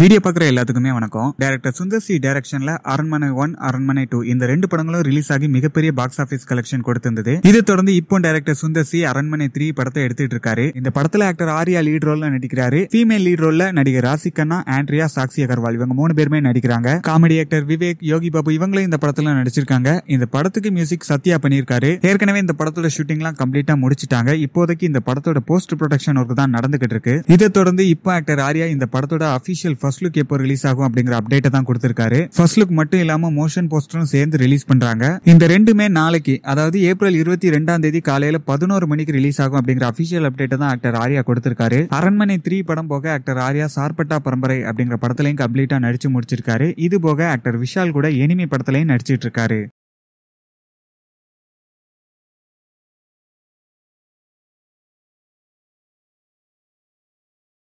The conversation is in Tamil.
வீடியோ பார்க்குற எல்லாத்துக்குமே வணக்கம் டேரக்டர் சுந்தர் சி டேரக்ஷன்ல அரண்மனை ஒன் அரண்மனை டூ இந்த ரெண்டு படங்களும் ரிலீஸ் ஆகி மிகப்பெரிய பாக்ஸ் ஆஃபீஸ் கலெக்ஷன் கொடுத்திருந்தது இதை தொடர்ந்து இப்போ டேரக்டர் சுந்தர் சி அரண்மனை த்ரீ படத்தை எடுத்துட்டு இருக்காரு இந்த படத்துல ஆக்டர் ஆரியா லீட் ரோல்ல நடிக்கிறாரு ஃபீமேல் லீட் ரோல்ல நடிகர் ராசிகண்ணா ஆண்ட்ரியா சாக்சி அகர்வால் இவங்க மூணு பேருமே நடிக்கிறாங்க காமெடி ஆக்டர் விவேக் யோகி பாபு இவங்களும் இந்த படத்துல நடிச்சிருக்காங்க இந்த படத்துக்கு மியூசிக் சத்யா பண்ணியிருக்காரு ஏற்கனவே இந்த படத்தோட ஷூட்டிங்லாம் கம்ப்ளீட்டா முடிச்சிட்டாங்க இப்போதைக்கு இந்த படத்தோட போஸ்ட் ப்ரொடக்ஷன் ஒர்க் தான் நடந்துகிட்டு இருக்கு இதை தொடர்ந்து இப்போ ஆக்டர் ஆர்யா இந்த படத்தோட அபிஷியல் ஃபர்ஸ்ட் லுக் எப்போ ரிலீஸ் ஆகும் அப்படிங்கிற அப்டேட்டை தான் கொடுத்திருக்காரு ஃபர்ஸ்ட் லுக் மட்டும் இல்லாம மோஷன் போஸ்டரும் சேர்ந்து ரிலீஸ் பண்றாங்க இந்த ரெண்டுமே நாளைக்கு அதாவது ஏப்ரல் இருபத்தி ரெண்டாம் தேதி காலையில பதினோரு மணிக்கு ரிலீஸ் ஆகும் அப்படிங்கிற அபிஷியல் அப்டேட்டை தான் ஆக்டர் ஆர்யா கொடுத்திருக்காரு அரண்மனை த்ரீ படம் போக ஆக்டர் ஆர்யா சார்பட்டா பரம்பரை அப்படிங்கிற படத்திலையும் கம்ப்ளீட்டா நடிச்சு முடிச்சிருக்காரு இது போக ஆக்டர் விஷால் கூட எனிமி படத்திலையும் நடிச்சிட்டு இருக்காரு